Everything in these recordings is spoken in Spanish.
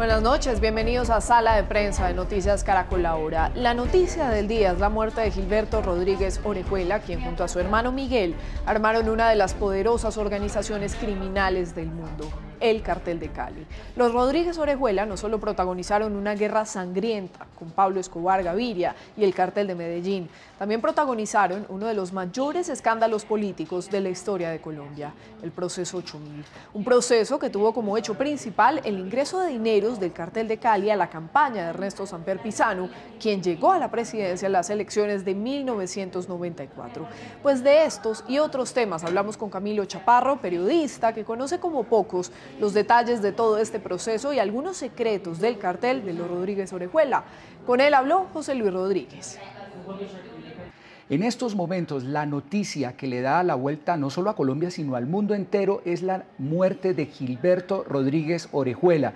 Buenas noches, bienvenidos a Sala de Prensa de Noticias Caracol Ahora. La noticia del día es la muerte de Gilberto Rodríguez Orejuela, quien junto a su hermano Miguel armaron una de las poderosas organizaciones criminales del mundo el cartel de Cali. Los Rodríguez Orejuela no solo protagonizaron una guerra sangrienta con Pablo Escobar Gaviria y el cartel de Medellín, también protagonizaron uno de los mayores escándalos políticos de la historia de Colombia, el proceso 8000. Un proceso que tuvo como hecho principal el ingreso de dineros del cartel de Cali a la campaña de Ernesto Samper Pizano, quien llegó a la presidencia en las elecciones de 1994. Pues de estos y otros temas hablamos con Camilo Chaparro, periodista que conoce como pocos los detalles de todo este proceso y algunos secretos del cartel de los Rodríguez Orejuela. Con él habló José Luis Rodríguez. En estos momentos, la noticia que le da la vuelta no solo a Colombia, sino al mundo entero es la muerte de Gilberto Rodríguez Orejuela,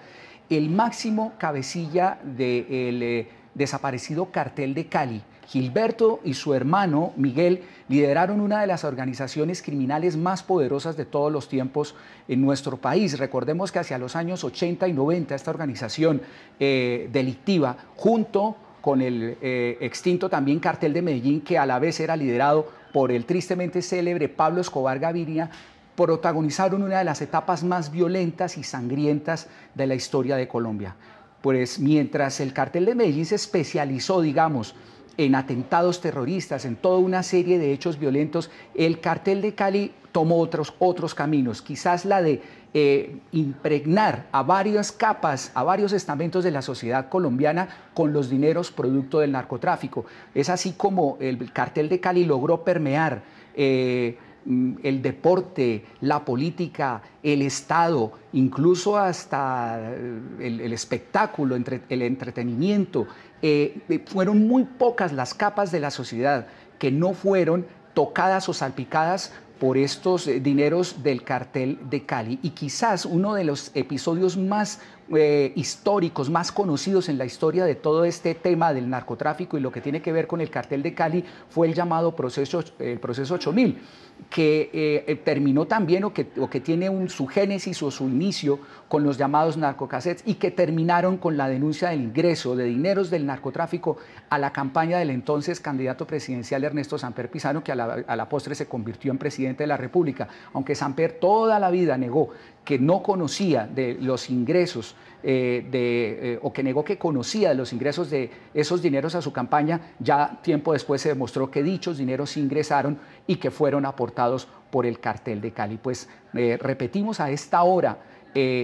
el máximo cabecilla del eh, desaparecido cartel de Cali. Gilberto y su hermano Miguel lideraron una de las organizaciones criminales más poderosas de todos los tiempos en nuestro país. Recordemos que hacia los años 80 y 90 esta organización eh, delictiva, junto con el eh, extinto también cartel de Medellín, que a la vez era liderado por el tristemente célebre Pablo Escobar Gaviria, protagonizaron una de las etapas más violentas y sangrientas de la historia de Colombia. Pues mientras el cartel de Medellín se especializó, digamos, en atentados terroristas, en toda una serie de hechos violentos, el cartel de Cali tomó otros, otros caminos, quizás la de eh, impregnar a varias capas, a varios estamentos de la sociedad colombiana con los dineros producto del narcotráfico. Es así como el cartel de Cali logró permear eh, Mm, el deporte, la política, el Estado, incluso hasta eh, el, espectáculo, el entretenimiento. Eh, eh, fueron muy pocas las capas de la sociedad que no fueron tocadas o salpicadas por estos dineros del cartel de Cali. Y quizás uno de los episodios más eh, históricos más conocidos en la historia de todo este tema del narcotráfico y lo que tiene que ver con el cartel de Cali fue el llamado proceso, el proceso 8000, que eh, eh, terminó también o que, o que tiene un, su génesis o su inicio con los llamados narcocassettes y que terminaron con la denuncia del ingreso de dineros del narcotráfico a la campaña del entonces candidato presidencial Ernesto Samper Pizano, que a la, a la postre se convirtió en presidente de la República. Aunque Samper toda la vida negó que no conocía de los ingresos eh, de, eh, o que negó que conocía de los ingresos de esos dineros a su campaña, ya tiempo después se demostró que dichos dineros ingresaron y que fueron aportados por el cartel de Cali. Pues eh, repetimos a esta hora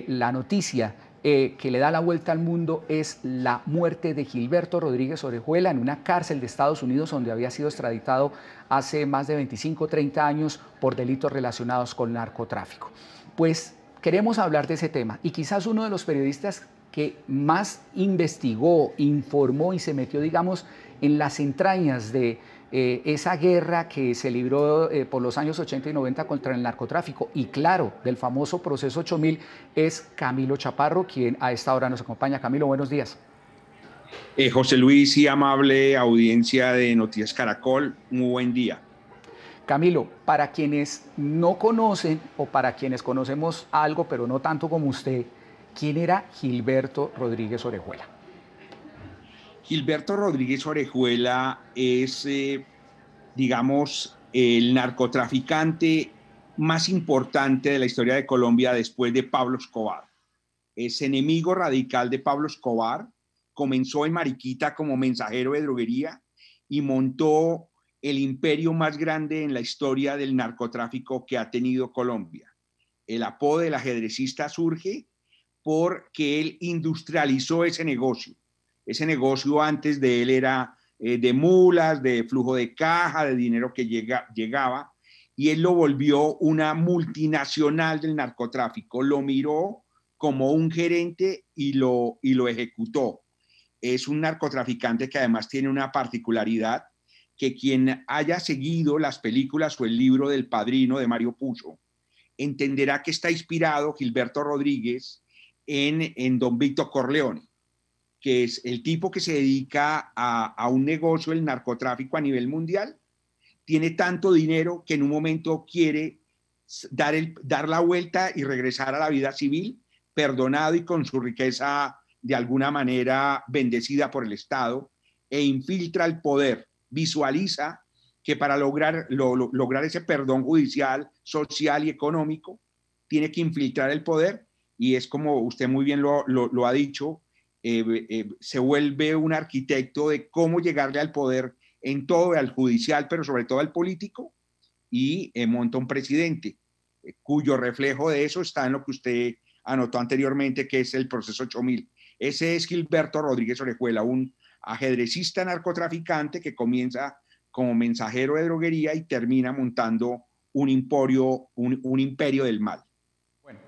la noticia que le da la vuelta al mundo es la muerte de Gilberto Rodríguez Orejuela en una cárcel de Estados Unidos donde había sido extraditado hace más de 25 o 30 años por delitos relacionados con narcotráfico. Pues queremos hablar de ese tema y quizás uno de los periodistas que más investigó, informó y se metió, digamos, en las entrañas de eh, esa guerra que se libró eh, por los años 80 y 90 contra el narcotráfico y claro, del famoso proceso 8000 es Camilo Chaparro, quien a esta hora nos acompaña. Camilo, buenos días. Eh, José Luis y amable audiencia de Noticias Caracol, muy buen día. Camilo, para quienes no conocen o para quienes conocemos algo, pero no tanto como usted, ¿quién era Gilberto Rodríguez Orejuela? Gilberto Rodríguez Orejuela es, eh, digamos, el narcotraficante más importante de la historia de Colombia después de Pablo Escobar. Es enemigo radical de Pablo Escobar, comenzó en Mariquita como mensajero de droguería y montó el imperio más grande en la historia del narcotráfico que ha tenido Colombia. El apodo del ajedrecista surge porque él industrializó ese negocio. Ese negocio antes de él era eh, de mulas, de flujo de caja, de dinero que llega, llegaba, y él lo volvió una multinacional del narcotráfico. Lo miró como un gerente y lo, y lo ejecutó. Es un narcotraficante que además tiene una particularidad que quien haya seguido las películas o el libro del padrino de Mario Puzo entenderá que está inspirado Gilberto Rodríguez en, Don Vito Corleone, que es el tipo que se dedica a, un negocio, el narcotráfico a nivel mundial, tiene tanto dinero que en un momento quiere dar, el, dar la vuelta y regresar a la vida civil, perdonado y con su riqueza de alguna manera bendecida por el Estado, e infiltra el poder visualiza que para lograr, lograr ese perdón judicial, social y económico, tiene que infiltrar el poder y es como usted muy bien lo, ha dicho, eh, eh, se vuelve un arquitecto de cómo llegarle al poder en todo, al judicial, pero sobre todo al político, y eh, monta un presidente, cuyo reflejo de eso está en lo que usted anotó anteriormente, que es el proceso 8000. Ese es Gilberto Rodríguez Orejuela, un ajedrecista narcotraficante que comienza como mensajero de droguería y termina montando un, imporio, un, imperio del mal. Bueno,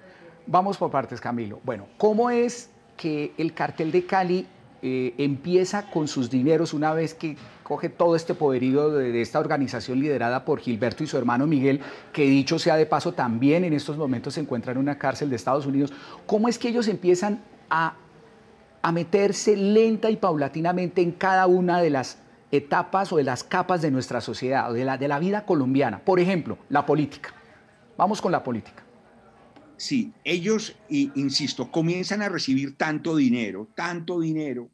vamos por partes, Camilo. Bueno, ¿cómo es que el cartel de Cali eh, empieza con sus dineros una vez que coge todo este poderío de, de, esta organización liderada por Gilberto y su hermano Miguel, que dicho sea de paso también en estos momentos se encuentra en una cárcel de Estados Unidos. ¿Cómo es que ellos empiezan a a meterse lenta y paulatinamente en cada una de las etapas o de las capas de nuestra sociedad, o de la, de la vida colombiana. Por ejemplo, la política. Vamos con la política. Sí, ellos, insisto, comienzan a recibir tanto dinero, tanto dinero,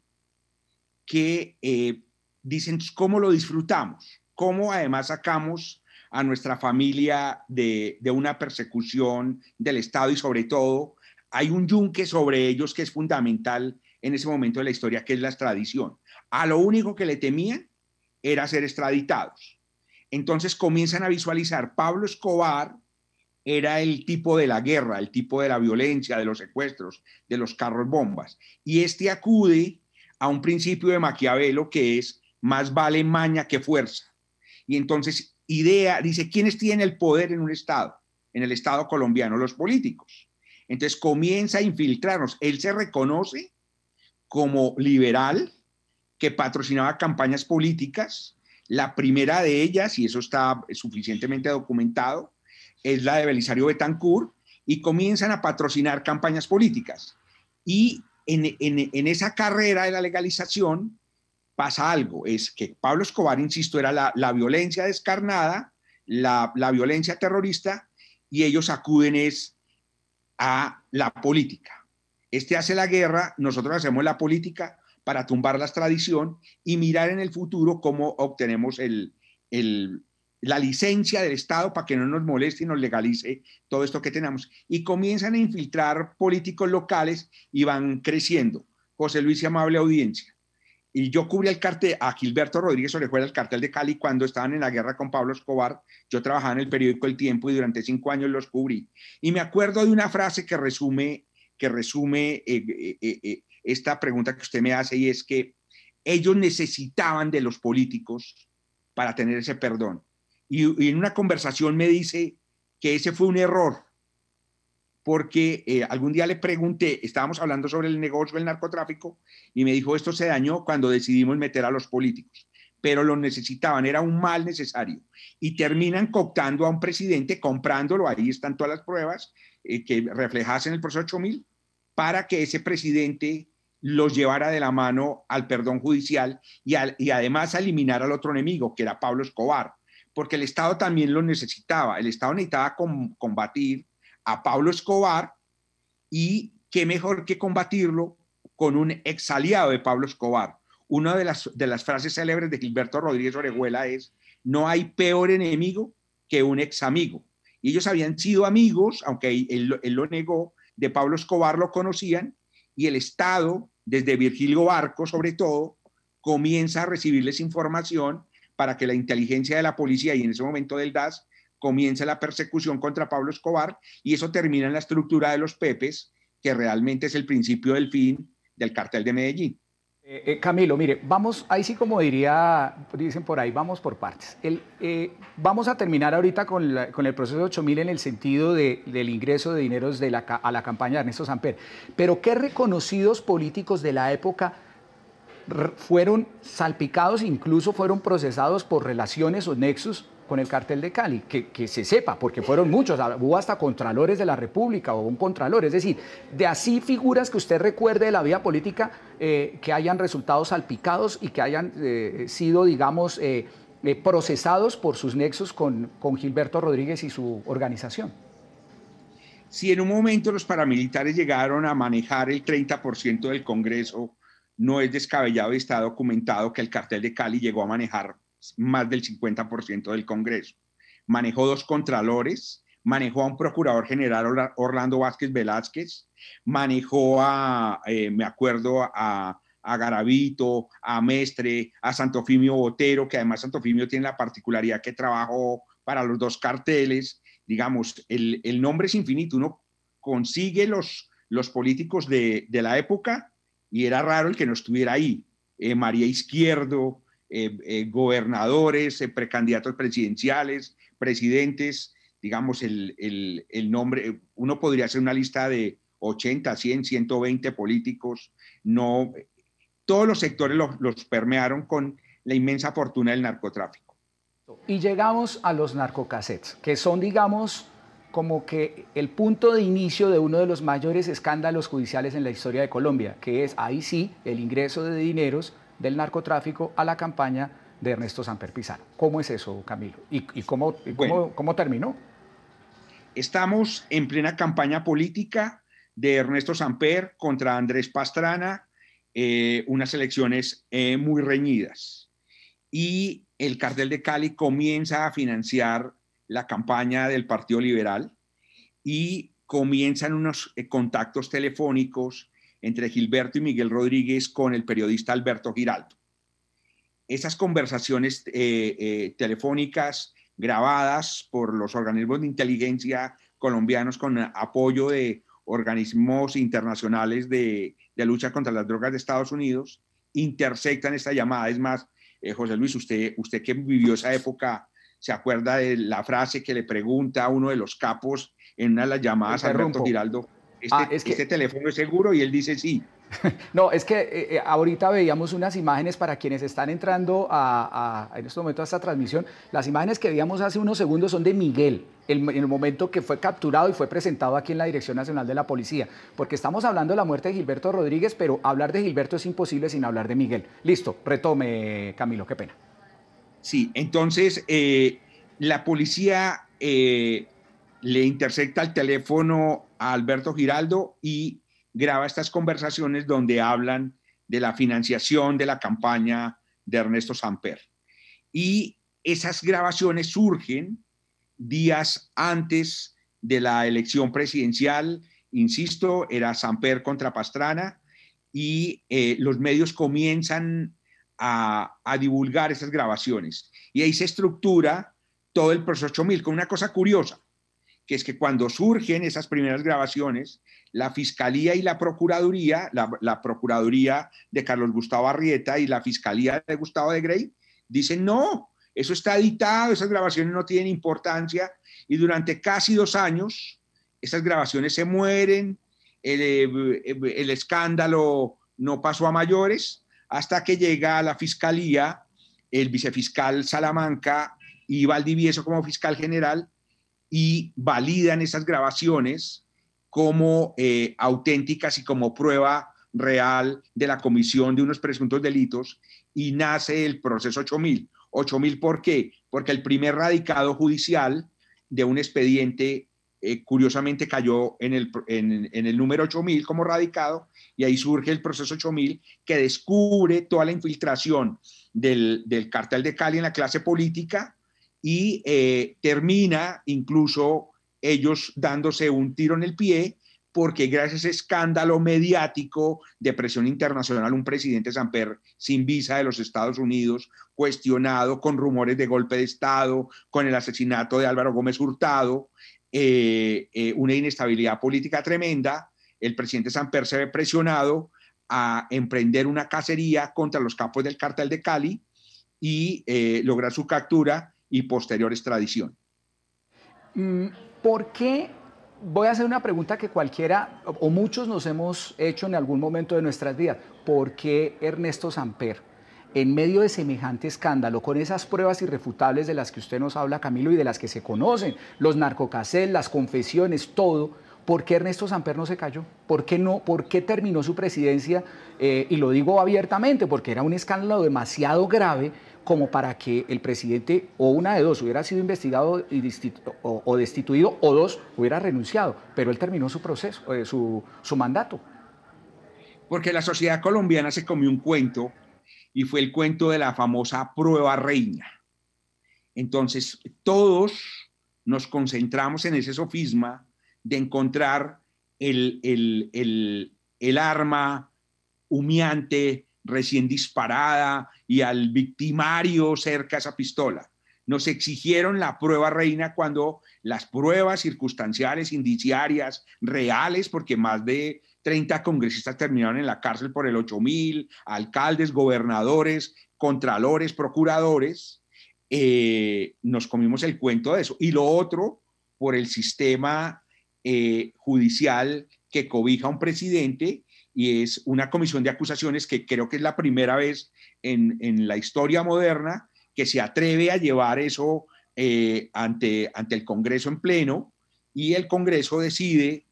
que eh, dicen cómo lo disfrutamos, cómo además sacamos a nuestra familia de, de, una persecución del Estado y sobre todo hay un yunque sobre ellos que es fundamental en ese momento de la historia, que es la extradición. A lo único que le temían era ser extraditados. Entonces comienzan a visualizar, Pablo Escobar era el tipo de la guerra, el tipo de la violencia, de los secuestros, de los carros bombas. Y este acude a un principio de Maquiavelo que es más vale maña que fuerza. Y entonces idea, dice, ¿quiénes tienen el poder en un Estado? En el Estado colombiano, los políticos. Entonces comienza a infiltrarnos. Él se reconoce como liberal que patrocinaba campañas políticas. La primera de ellas, y eso está suficientemente documentado, es la de Belisario Betancourt, y comienzan a patrocinar campañas políticas. Y en, esa carrera de la legalización pasa algo, es que Pablo Escobar, insisto, era la, violencia descarnada, la, la, violencia terrorista, y ellos acuden es a la política. Este hace la guerra, nosotros hacemos la política para tumbar la tradición y mirar en el futuro cómo obtenemos el, la licencia del Estado para que no nos moleste y nos legalice todo esto que tenemos. Y comienzan a infiltrar políticos locales y van creciendo. José Luis amable audiencia. Y yo cubrí el cartel, a Gilberto Rodríguez Orejuela, el cartel de Cali, cuando estaban en la guerra con Pablo Escobar. Yo trabajaba en el periódico El Tiempo y durante cinco años los cubrí. Y me acuerdo de una frase que resume que resume eh, eh, eh, esta pregunta que usted me hace y es que ellos necesitaban de los políticos para tener ese perdón. Y, en una conversación me dice que ese fue un error, porque algún día le pregunté, estábamos hablando sobre el negocio del narcotráfico, y me dijo, esto se dañó cuando decidimos meter a los políticos, pero lo necesitaban, era un mal necesario. Y terminan coctando a un presidente, comprándolo, ahí están todas las pruebas que reflejasen en el proceso 8000, para que ese presidente los llevara de la mano al perdón judicial y, además a eliminar al otro enemigo, que era Pablo Escobar, porque el Estado también lo necesitaba. El Estado necesitaba combatir a Pablo Escobar y qué mejor que combatirlo con un ex aliado de Pablo Escobar. Una de las, de las frases célebres de Gilberto Rodríguez Orejuela es, no hay peor enemigo que un ex amigo. Y ellos habían sido amigos, aunque él lo negó, de Pablo Escobar lo conocían y el Estado, desde Virgilio Barco sobre todo, comienza a recibirles información para que la inteligencia de la policía y en ese momento del DAS comience la persecución contra Pablo Escobar y eso termina en la estructura de los Pepes, que realmente es el principio del fin del cartel de Medellín. Eh, eh, Camilo, mire, vamos, ahí sí como diría, dicen por ahí, vamos por partes. Eh, vamos a terminar ahorita con, el proceso 8000 en el sentido del ingreso de dineros a la campaña de Ernesto Samper. Pero ¿qué reconocidos políticos de la época fueron salpicados, incluso fueron procesados por relaciones o nexos con el cartel de Cali, que, se sepa, porque fueron muchos, ah, hubo hasta contralores de la República o un contralor, es decir, de así figuras que usted recuerde de la vida política eh, que hayan resultado salpicados y que hayan eh, sido, digamos, eh, procesados por sus nexos con, con Gilberto Rodríguez y su organización. Si en un momento los paramilitares llegaron a manejar el 30% del Congreso, no es descabellado y está documentado que el cartel de Cali llegó a manejar más del 50% del Congreso. Manejó dos contralores, manejó a un procurador general Orlando Vázquez Velázquez, manejó a, eh, me acuerdo, a, a Garavito, a Mestre, a Santofimio Botero, que además Santofimio tiene la particularidad que trabajó para los dos carteles. Digamos, el, el nombre es infinito, uno consigue los, los políticos de, de la época y era raro el que no estuviera ahí. Eh, María Izquierdo, eh, eh, gobernadores, eh, precandidatos presidenciales, presidentes, digamos, el, nombre, uno podría hacer una lista de 80, 100, 120 políticos, no, todos los sectores los, permearon con la inmensa fortuna del narcotráfico. Y llegamos a los narcocasets, que son, digamos, como que el punto de inicio de uno de los mayores escándalos judiciales en la historia de Colombia, que es ahí sí el ingreso de dineros del narcotráfico a la campaña de Ernesto Samper Pizarro. ¿Cómo es eso, Camilo? ¿Y, cómo, terminó? Estamos en plena campaña política de Ernesto Samper contra Andrés Pastrana, eh, unas elecciones eh, muy reñidas. Y el cartel de Cali comienza a financiar la campaña del Partido Liberal y comienzan unos eh, contactos telefónicos entre Gilberto y Miguel Rodríguez con el periodista Alberto Giraldo. Esas conversaciones eh, eh, telefónicas grabadas por los organismos de inteligencia colombianos con apoyo de organismos internacionales de, lucha contra las drogas de Estados Unidos, intersectan esta llamada. Es más, eh, José Luis, usted, usted que vivió esa época, ¿se acuerda de la frase que le pregunta a uno de los capos en una de las llamadas a Alberto Giraldo? Ah, este, este, teléfono es seguro y él dice sí. No, es que eh, eh, ahorita veíamos unas imágenes para quienes están entrando en este momento a esta transmisión. Las imágenes que veíamos hace unos segundos son de Miguel, en el, momento que fue capturado y fue presentado aquí en la Dirección Nacional de la Policía. Porque estamos hablando de la muerte de Gilberto Rodríguez, pero hablar de Gilberto es imposible sin hablar de Miguel. Listo, retome, Camilo, qué pena. Sí, entonces eh, la policía le intercepta el teléfono a Alberto Giraldo y graba estas conversaciones donde hablan de la financiación de la campaña de Ernesto Samper. Y esas grabaciones surgen días antes de la elección presidencial, insisto, era Samper contra Pastrana, y eh, los medios comienzan a, a, divulgar esas grabaciones. Y ahí se estructura todo el proceso 8000 con una cosa curiosa que es que cuando surgen esas primeras grabaciones, la Fiscalía y la Procuraduría, la, Procuraduría de Carlos Gustavo Arrieta y la Fiscalía de Gustavo de Grey, dicen, no, eso está editado, esas grabaciones no tienen importancia, y durante casi dos años, esas grabaciones se mueren, el, escándalo no pasó a mayores, hasta que llega a la Fiscalía, el vicefiscal Salamanca y Valdivieso como fiscal general, y validan esas grabaciones como eh, auténticas y como prueba real de la comisión de unos presuntos delitos y nace el proceso 8000. 8000 ¿por qué? Porque el primer radicado judicial de un expediente eh, curiosamente cayó en el, número 8000 como radicado y ahí surge el proceso 8000 que descubre toda la infiltración del, del cartel de Cali en la clase política y eh, termina incluso ellos dándose un tiro en el pie porque gracias a ese escándalo mediático de presión internacional, un presidente Samper sin visa de los Estados Unidos, cuestionado con rumores de golpe de Estado, con el asesinato de Álvaro Gómez Hurtado, eh, eh, una inestabilidad política tremenda, el presidente Samper se ve presionado a emprender una cacería contra los capos del cartel de Cali y lograr su captura y posterior extradición. Mm, ¿Por qué? Voy a hacer una pregunta que cualquiera o muchos nos hemos hecho en algún momento de nuestras vidas. ¿Por qué Ernesto Samper, en medio de semejante escándalo, con esas pruebas irrefutables de las que usted nos habla, Camilo, y de las que se conocen, los narcocasés, las confesiones, todo, ¿Por qué Ernesto Samper no se cayó? ¿Por qué, no, por qué terminó su presidencia? Eh, y lo digo abiertamente, porque era un escándalo demasiado grave como para que el presidente o una de dos hubiera sido investigado o, destituido o dos hubiera renunciado. Pero él terminó su proceso, eh, su, su mandato. Porque la sociedad colombiana se comió un cuento y fue el cuento de la famosa prueba reina. Entonces, todos nos concentramos en ese sofisma de encontrar el, arma humeante recién disparada y al victimario cerca esa pistola. Nos exigieron la prueba reina cuando las pruebas circunstanciales, indiciarias, reales, porque más de 30 congresistas terminaron en la cárcel por el 8000, alcaldes, gobernadores, contralores, procuradores, eh, nos comimos el cuento de eso. Y lo otro, por el sistema eh, judicial que cobija a un presidente y es una comisión de acusaciones que creo que es la primera vez en, en la historia moderna que se atreve a llevar eso eh, ante, ante el Congreso en pleno y el Congreso decide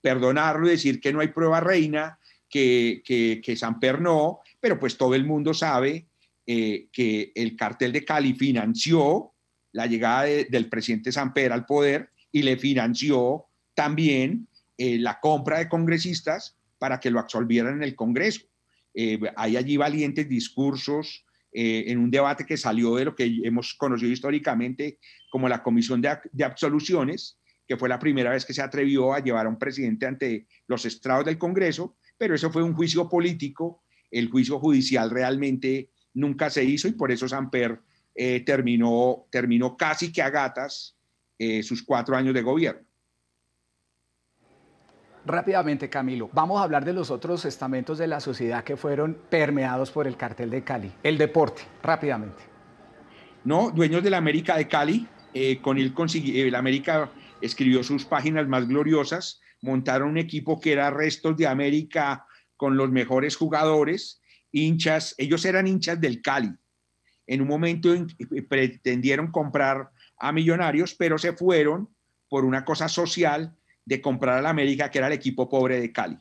perdonarlo y decir que no hay prueba reina, que, que, que Samper no, pero pues todo el mundo sabe eh, que el cartel de Cali financió la llegada del presidente Samper al poder y le financió también eh, la compra de congresistas para que lo absolvieran en el Congreso. Eh, hay allí valientes discursos eh, en un debate que salió de lo que hemos conocido históricamente como la Comisión de, Absoluciones, que fue la primera vez que se atrevió a llevar a un presidente ante los estrados del Congreso, pero eso fue un juicio político, el juicio judicial realmente nunca se hizo y por eso Samper terminó, terminó casi que a gatas sus cuatro años de gobierno. Rápidamente, Camilo, vamos a hablar de los otros estamentos de la sociedad que fueron permeados por el cartel de Cali. El deporte, rápidamente. No, dueños de la América de Cali, eh, con él consiguió, eh, América escribió sus páginas más gloriosas, montaron un equipo que era restos de América con los mejores jugadores, hinchas, ellos eran hinchas del Cali. En un momento eh, pretendieron comprar a millonarios, pero se fueron por una cosa social de comprar al América, que era el equipo pobre de Cali.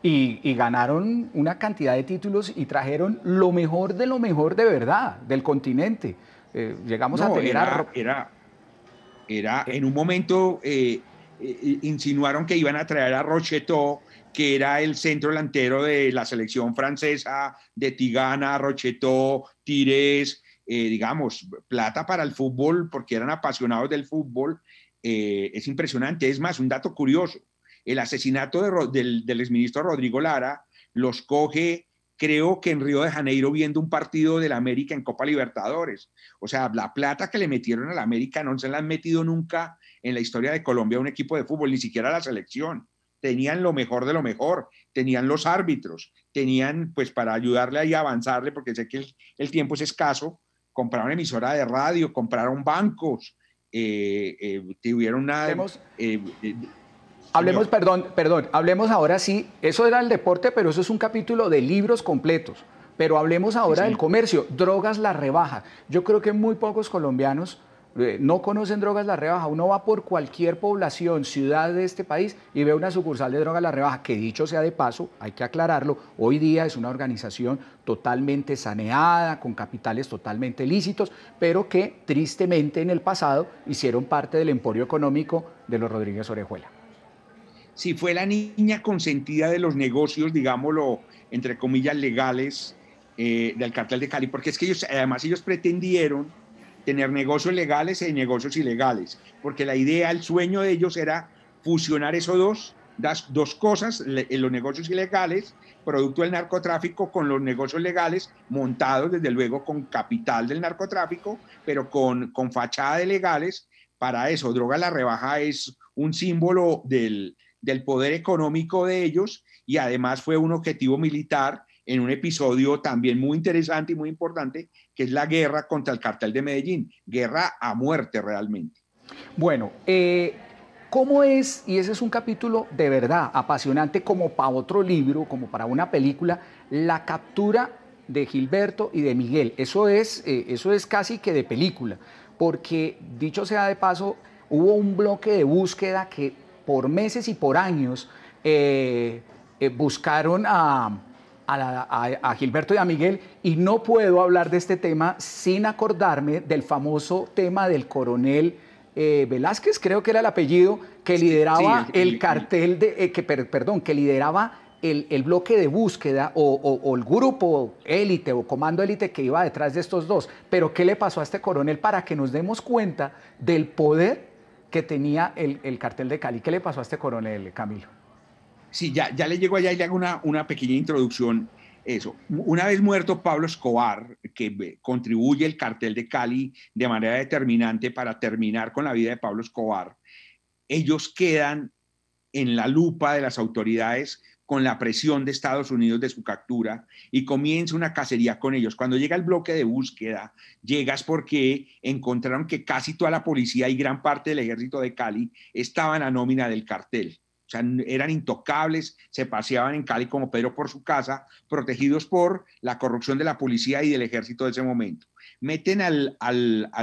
Y, ganaron una cantidad de títulos y trajeron lo mejor de lo mejor de verdad del continente. Eh, llegamos a tener era, era, era, en un momento eh, eh, insinuaron que iban a traer a Rocheteau, que era el centro delantero de la selección francesa, de Tigana, Rocheteau, Tires, digamos, plata para el fútbol, porque eran apasionados del fútbol, eh, es impresionante. Es más, un dato curioso, el asesinato del, exministro Rodrigo Lara los coge creo que en Río de Janeiro viendo un partido del América en Copa Libertadores. O sea, la plata que le metieron al América no se la han metido nunca en la historia de Colombia un equipo de fútbol, ni siquiera la selección. Tenían lo mejor de lo mejor, tenían los árbitros, tenían, pues para ayudarle ahí a avanzarle, porque sé que el tiempo es escaso, compraron emisora de radio, compraron bancos, eh, eh, hablemos, eh, hablemos perdón, perdón, hablemos ahora sí, eso era el deporte, pero eso es un capítulo de libros completos. Pero hablemos ahora del comercio, drogas la rebaja. Yo creo que muy pocos colombianos eh, no conocen drogas la rebaja. Uno va por cualquier población, ciudad de este país y ve una sucursal de drogas la rebaja, que dicho sea de paso, hay que aclararlo, hoy día es una organización totalmente saneada, con capitales totalmente lícitos, pero que tristemente en el pasado hicieron parte del emporio económico de los Rodríguez Orejuela. Si fue la niña consentida de los negocios, digámoslo, entre comillas, legales eh, del cartel de Cali, porque es que ellos, además ellos pretendieron tener negocios legales y e negocios ilegales, porque la idea, el sueño de ellos era fusionar esos dos, dos cosas, eh, los negocios ilegales, producto del narcotráfico, con los negocios legales, montados desde luego con capital del narcotráfico, pero con, con fachada de legales. Para eso, droga la rebaja es un símbolo del, del poder económico de ellos y además fue un objetivo militar en un episodio también muy interesante y muy importante que es la guerra contra el cartel de Medellín, guerra a muerte realmente. Bueno, eh, ¿Cómo es, y ese es un capítulo de verdad apasionante como para otro libro, como para una película, la captura de Gilberto y de Miguel? Eso es, eh, eso es casi que de película, porque dicho sea de paso, hubo un bloque de búsqueda que por meses y por años eh, buscaron a a, Gilberto y a Miguel y no puedo hablar de este tema sin acordarme del famoso tema del coronel eh, Velázquez, creo que era el apellido, que lideraba el, cartel de, eh, que, perdón, que lideraba el, bloque de búsqueda o, el grupo élite o comando élite que iba detrás de estos dos. Pero ¿qué le pasó a este coronel para que nos demos cuenta del poder que tenía el, el cartel de Cali? ¿Qué le pasó a este coronel, Camilo? Sí, ya, ya le llego allá y le hago una, una pequeña introducción. Eso. Una vez muerto Pablo Escobar, que contribuye el cartel de Cali de manera determinante para terminar con la vida de Pablo Escobar, ellos quedan en la lupa de las autoridades con la presión de Estados Unidos de su captura y comienza una cacería con ellos. Cuando llega el bloque de búsqueda, llegas porque encontraron que casi toda la policía y gran parte del ejército de Cali estaban a nómina del cartel o sea, eran intocables, se paseaban en Cali como Pedro por su casa, protegidos por la corrupción de la policía y del ejército de ese momento. Meten al,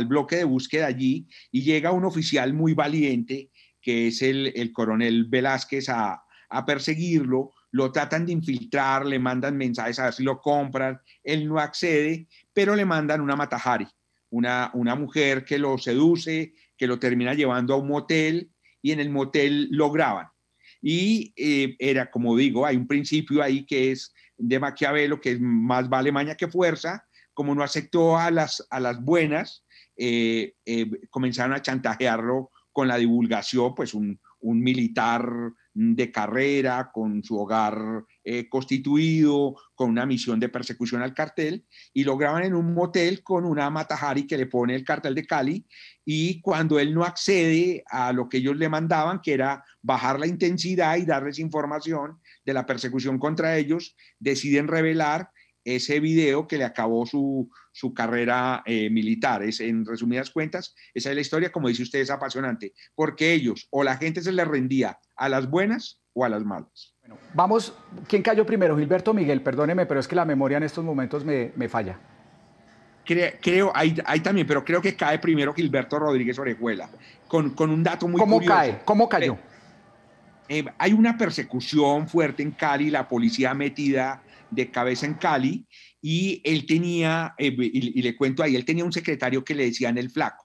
bloque de búsqueda allí y llega un oficial muy valiente, que es el, coronel Velázquez, a, perseguirlo, lo tratan de infiltrar, le mandan mensajes a ver si lo compran, él no accede, pero le mandan una matajari, una, una mujer que lo seduce, que lo termina llevando a un motel y en el motel lo graban. Y eh, era, como digo, hay un principio ahí que es de Maquiavelo, que es más vale maña que fuerza, como no aceptó a las, a las buenas, eh, eh, comenzaron a chantajearlo con la divulgación, pues un, un militar de carrera, con su hogar eh, constituido, con una misión de persecución al cartel, y lo graban en un motel con una Matajari que le pone el cartel de Cali, y cuando él no accede a lo que ellos le mandaban, que era bajar la intensidad y darles información de la persecución contra ellos, deciden revelar ese video que le acabó su, carrera eh, militar. en resumidas cuentas, esa es la historia, como dice usted, es apasionante, porque ellos o la gente se les rendía a las buenas o a las malas. Bueno, vamos, ¿quién cayó primero? Gilberto Miguel, perdóneme, pero es que la memoria en estos momentos me, falla. Creo, hay ahí, también, pero creo que cae primero Gilberto Rodríguez Orejuela, con, un dato muy ¿Cómo cae? ¿Cómo cayó? Eh, eh, hay una persecución fuerte en Cali, la policía metida de cabeza en Cali, y él tenía, eh, y, le cuento ahí, él tenía un secretario que le decían el flaco.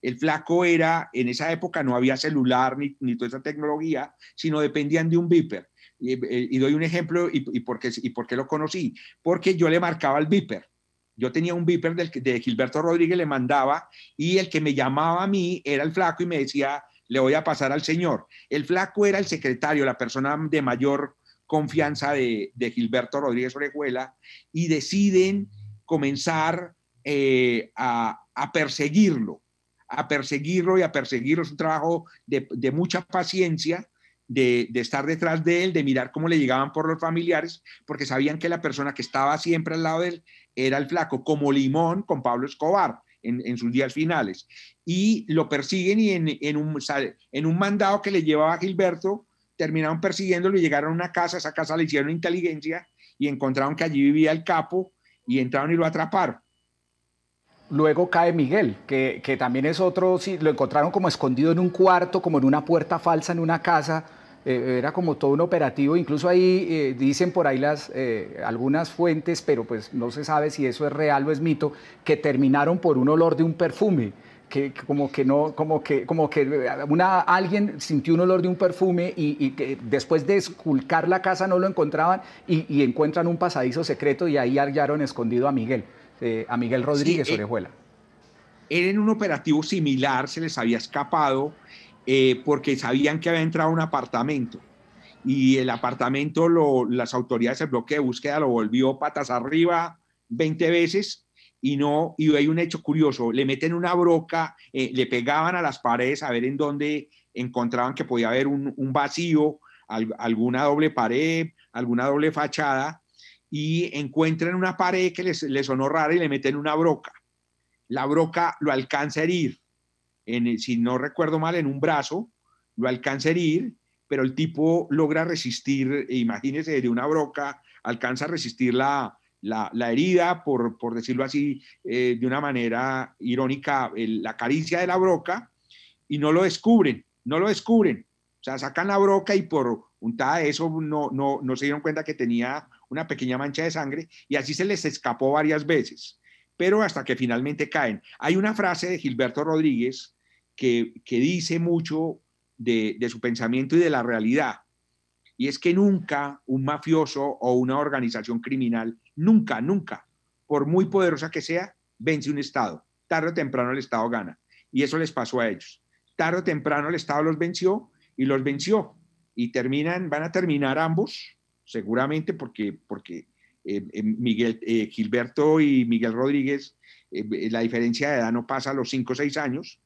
El flaco era, en esa época no había celular ni, ni, toda esa tecnología, sino dependían de un beeper. Eh, y, doy un ejemplo y, por qué y lo conocí, porque yo le marcaba al Viper. Yo tenía un Viper del, de Gilberto Rodríguez, le mandaba y el que me llamaba a mí era el flaco y me decía, le voy a pasar al señor. El flaco era el secretario, la persona de mayor confianza de, Gilberto Rodríguez Orejuela y deciden comenzar eh, a, perseguirlo, a perseguirlo y a perseguirlo. Es un trabajo de mucha paciencia de, estar detrás de él, de mirar cómo le llegaban por los familiares, porque sabían que la persona que estaba siempre al lado de él era el flaco, como Limón con Pablo Escobar en, sus días finales. Y lo persiguen y en, un, en un mandado que le llevaba Gilberto, terminaron persiguiéndolo y llegaron a una casa, esa casa le hicieron inteligencia y encontraron que allí vivía el capo y entraron y lo atraparon. Luego cae Miguel, que, también es otro, lo encontraron como escondido en un cuarto, como en una puerta falsa, en una casa. Eh, eh, era como todo un operativo, incluso ahí eh, dicen por ahí las, algunas fuentes, pero pues no se sabe si eso es real o es mito, que terminaron por un olor de un perfume. Que, como que no, como como que una, alguien sintió un olor de un perfume y, que después de esculcar la casa no lo encontraban y, y encuentran un pasadizo secreto y ahí hallaron escondido a Miguel. Eh, a Miguel Rodríguez eh, Orejuela. Era en un operativo similar, se les había escapado eh, porque sabían que había entrado un apartamento y el apartamento, las autoridades del bloque de búsqueda lo volvió patas arriba 20 veces y no, y hay un hecho curioso, le meten una broca, le pegaban a las paredes a ver en dónde encontraban que podía haber un, vacío, alguna doble pared, alguna doble fachada, y encuentran una pared que les, sonó rara y le meten una broca. La broca lo alcanza a herir, si no recuerdo mal, en un brazo, lo alcanza a herir, pero el tipo logra resistir, e imagínense, de una broca, alcanza a resistir la, herida, por, decirlo así, eh, de una manera irónica, la caricia de la broca, y no lo descubren, no lo descubren. O sea, sacan la broca y por untada de eso no, no se dieron cuenta que tenía una pequeña mancha de sangre, y así se les escapó varias veces, pero hasta que finalmente caen. Hay una frase de Gilberto Rodríguez que, dice mucho de, de su pensamiento y de la realidad, y es que nunca un mafioso o una organización criminal, nunca, nunca, por muy poderosa que sea, vence un Estado. Tarde o temprano el Estado gana. Y eso les pasó a ellos. Tarde o temprano el Estado los venció y los venció. Y terminan, van a terminar ambos seguramente porque, porque eh, eh, eh, Gilberto y Miguel Rodríguez, la diferencia de edad no pasa a los 5 o 6 años,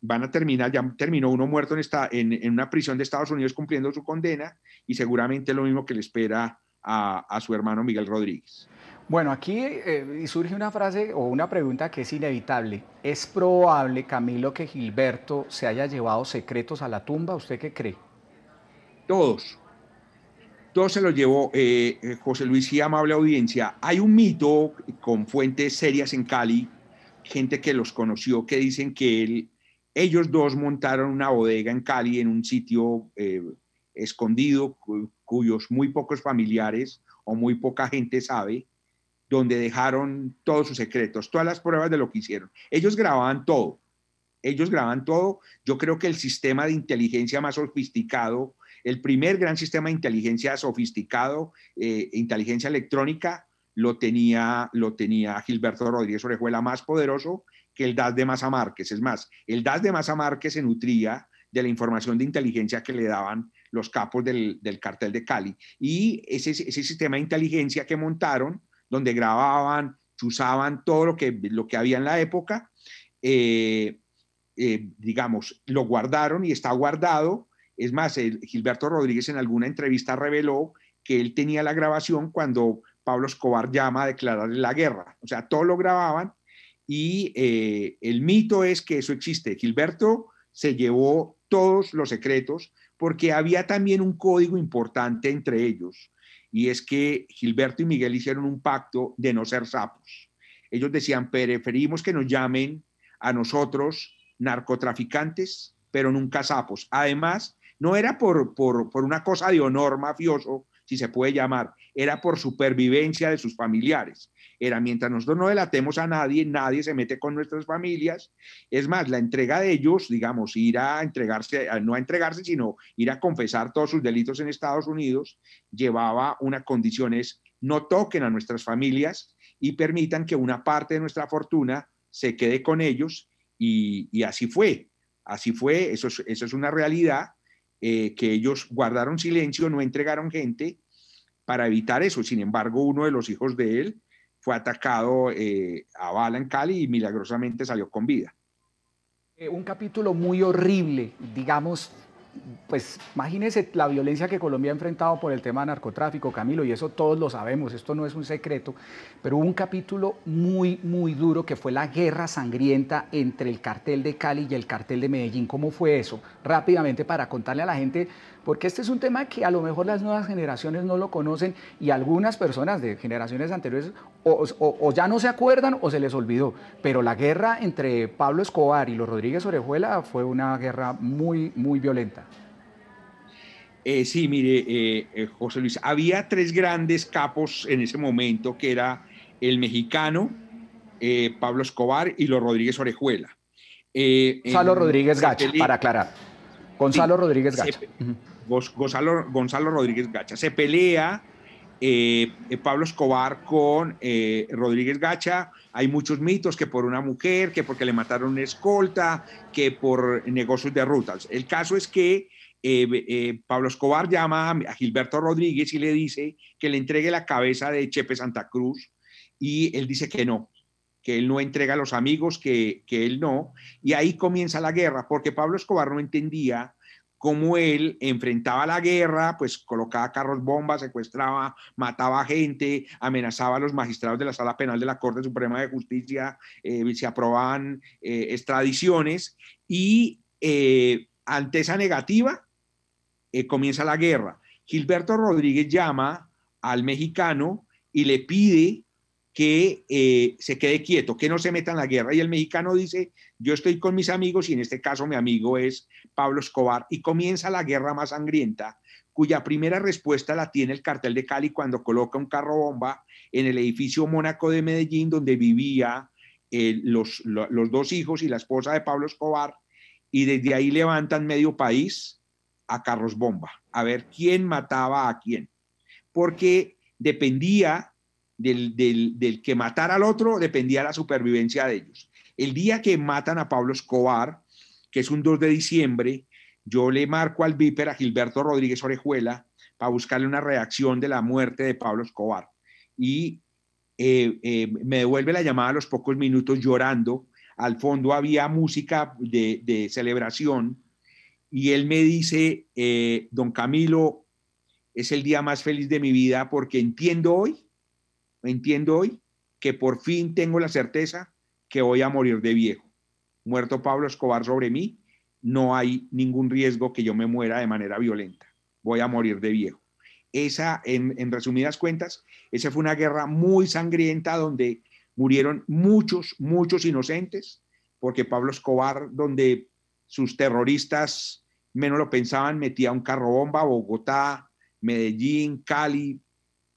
van a terminar, ya terminó uno muerto en, esta, en, una prisión de Estados Unidos cumpliendo su condena y seguramente lo mismo que le espera a, a su hermano Miguel Rodríguez. Bueno, aquí surge una frase o una pregunta que es inevitable. ¿Es probable, Camilo, que Gilberto se haya llevado secretos a la tumba? ¿Usted qué cree? Todos, se lo llevó eh, eh, José Luis y amable audiencia. Hay un mito con fuentes serias en Cali, gente que los conoció, que dicen que ellos dos montaron una bodega en Cali, en un sitio eh, escondido, cuyos muy pocos familiares o muy poca gente sabe, donde dejaron todos sus secretos, todas las pruebas de lo que hicieron. Ellos grababan todo, ellos grababan todo. Yo creo que el sistema de inteligencia más sofisticado el primer gran sistema de inteligencia sofisticado, eh, inteligencia electrónica, lo tenía, lo tenía Gilberto Rodríguez Orejuela más poderoso que el DAS de Masamarques. Márquez. Es más, el DAS de Maza Márquez se nutría de la información de inteligencia que le daban los capos del, cartel de Cali. Y ese, ese sistema de inteligencia que montaron, donde grababan, usaban todo lo que, lo que había en la época, eh, eh, digamos, lo guardaron y está guardado es más, Gilberto Rodríguez en alguna entrevista reveló que él tenía la grabación cuando Pablo Escobar llama a declarar la guerra. O sea, todo lo grababan y eh, el mito es que eso existe. Gilberto se llevó todos los secretos porque había también un código importante entre ellos y es que Gilberto y Miguel hicieron un pacto de no ser sapos. Ellos decían, preferimos que nos llamen a nosotros narcotraficantes, pero nunca sapos. Además, no era por, una cosa de honor mafioso, si se puede llamar, era por supervivencia de sus familiares. Era mientras nosotros no delatemos a nadie, nadie se mete con nuestras familias. Es más, la entrega de ellos, digamos, ir a entregarse, no a entregarse, sino ir a confesar todos sus delitos en Estados Unidos, llevaba unas condiciones, no toquen a nuestras familias y permitan que una parte de nuestra fortuna se quede con ellos. Y, así fue, así fue, eso eso es una realidad eh, que ellos guardaron silencio, no entregaron gente para evitar eso. Sin embargo, uno de los hijos de él fue atacado eh, a bala en Cali y milagrosamente salió con vida. Eh, un capítulo muy horrible, digamos, pues imagínense la violencia que Colombia ha enfrentado por el tema narcotráfico, Camilo, y eso todos lo sabemos, esto no es un secreto, pero hubo un capítulo muy, muy duro que fue la guerra sangrienta entre el cartel de Cali y el cartel de Medellín. ¿Cómo fue eso? Rápidamente para contarle a la gente, porque este es un tema que a lo mejor las nuevas generaciones no lo conocen y algunas personas de generaciones anteriores o, ya no se acuerdan o se les olvidó. Pero la guerra entre Pablo Escobar y los Rodríguez Orejuela fue una guerra muy, muy violenta. Eh, sí, mire, eh, eh, José Luis, había tres grandes capos en ese momento, que era el mexicano, Pablo Escobar y los Rodríguez Orejuela. Gonzalo Rodríguez Gacha, para aclarar. Gonzalo Rodríguez Gacha. Gonzalo Rodríguez Gacha. Se pelea eh, eh, Pablo Escobar con eh, Rodríguez Gacha. Hay muchos mitos que por una mujer, que porque le mataron una escolta, que por negocios de rutas. El caso es que Pablo Escobar llama a Gilberto Rodríguez y le dice que le entregue la cabeza de Chepe Santa Cruz y él dice que no, que él no entrega a los amigos, que, que él no. Y ahí comienza la guerra, porque Pablo Escobar no entendía cómo él enfrentaba la guerra, pues colocaba carros bombas, secuestraba, mataba gente, amenazaba a los magistrados de la Sala Penal de la Corte Suprema de Justicia, eh, se aprobaban eh, extradiciones y eh, ante esa negativa comienza la guerra. Gilberto Rodríguez llama al mexicano y le pide que eh, se quede quieto, que no se meta en la guerra. Y el mexicano dice, yo estoy con mis amigos y en este caso mi amigo es Pablo Escobar y comienza la guerra más sangrienta, cuya primera respuesta la tiene el cartel de Cali cuando coloca un carro bomba en el edificio Mónaco de Medellín donde vivía eh, los, los dos hijos y la esposa de Pablo Escobar y desde ahí levantan medio país a carros bomba, a ver quién mataba a quién, porque dependía del, que matara al otro dependía la supervivencia de ellos. El día que matan a Pablo Escobar, que es un 2 de diciembre, yo le marco al Viper a Gilberto Rodríguez Orejuela para buscarle una reacción de la muerte de Pablo Escobar. Y eh, eh, me devuelve la llamada a los pocos minutos llorando. Al fondo había música de, celebración y él me dice, eh, don Camilo, es el día más feliz de mi vida porque entiendo hoy Entiendo hoy que por fin tengo la certeza que voy a morir de viejo. Muerto Pablo Escobar sobre mí, no hay ningún riesgo que yo me muera de manera violenta. Voy a morir de viejo. Esa, en, resumidas cuentas, esa fue una guerra muy sangrienta donde murieron muchos, muchos inocentes, porque Pablo Escobar, donde sus terroristas menos lo pensaban, metía un carro bomba, a Bogotá, Medellín, Cali,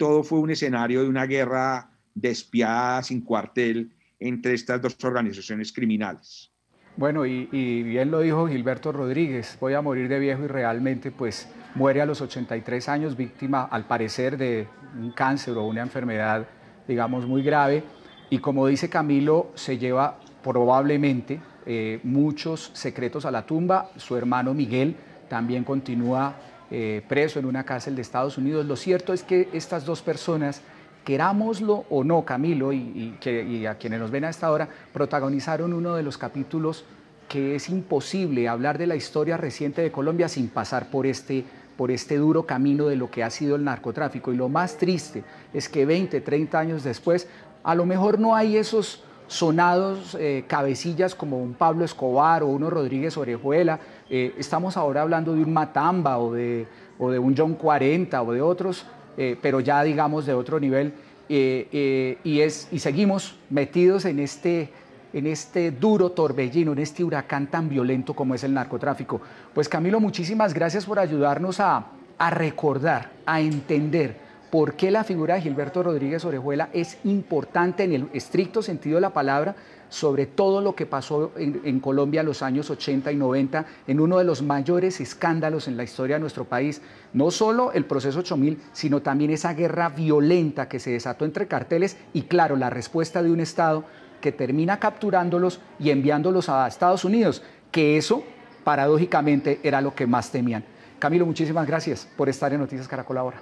todo fue un escenario de una guerra despiada, sin cuartel, entre estas dos organizaciones criminales. Bueno, y, bien lo dijo Gilberto Rodríguez, voy a morir de viejo y realmente pues muere a los 83 años víctima al parecer de un cáncer o una enfermedad digamos muy grave y como dice Camilo se lleva probablemente eh, muchos secretos a la tumba, su hermano Miguel también continúa eh, preso en una cárcel de Estados Unidos. Lo cierto es que estas dos personas, querámoslo o no, Camilo, y, que, a quienes nos ven a esta hora, protagonizaron uno de los capítulos que es imposible hablar de la historia reciente de Colombia sin pasar por este por este duro camino de lo que ha sido el narcotráfico. Y lo más triste es que 20, 30 años después, a lo mejor no hay esos sonados eh, cabecillas como un Pablo Escobar o uno Rodríguez Orejuela. Eh, estamos ahora hablando de un Matamba o de, o de un John 40 o de otros, eh, pero ya digamos de otro nivel. y, es, y seguimos metidos en este, en este duro torbellino, en este huracán tan violento como es el narcotráfico. Pues Camilo, muchísimas gracias por ayudarnos a, a recordar, a entender por qué la figura de Gilberto Rodríguez Orejuela es importante en el estricto sentido de la palabra, sobre todo lo que pasó en, Colombia en los años 80 y 90, en uno de los mayores escándalos en la historia de nuestro país. No solo el proceso 8000, sino también esa guerra violenta que se desató entre carteles y, claro, la respuesta de un Estado que termina capturándolos y enviándolos a Estados Unidos, que eso, paradójicamente, era lo que más temían. Camilo, muchísimas gracias por estar en Noticias Caracol ahora.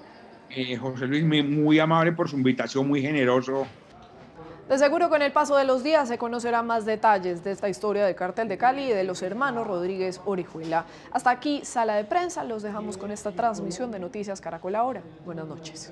Eh, José Luis, muy amable por su invitación, muy generoso. De seguro con el paso de los días se conocerán más detalles de esta historia del cartel de Cali y de los hermanos Rodríguez Orejuela. Hasta aquí, sala de prensa, los dejamos con esta transmisión de Noticias Caracol ahora. Buenas noches.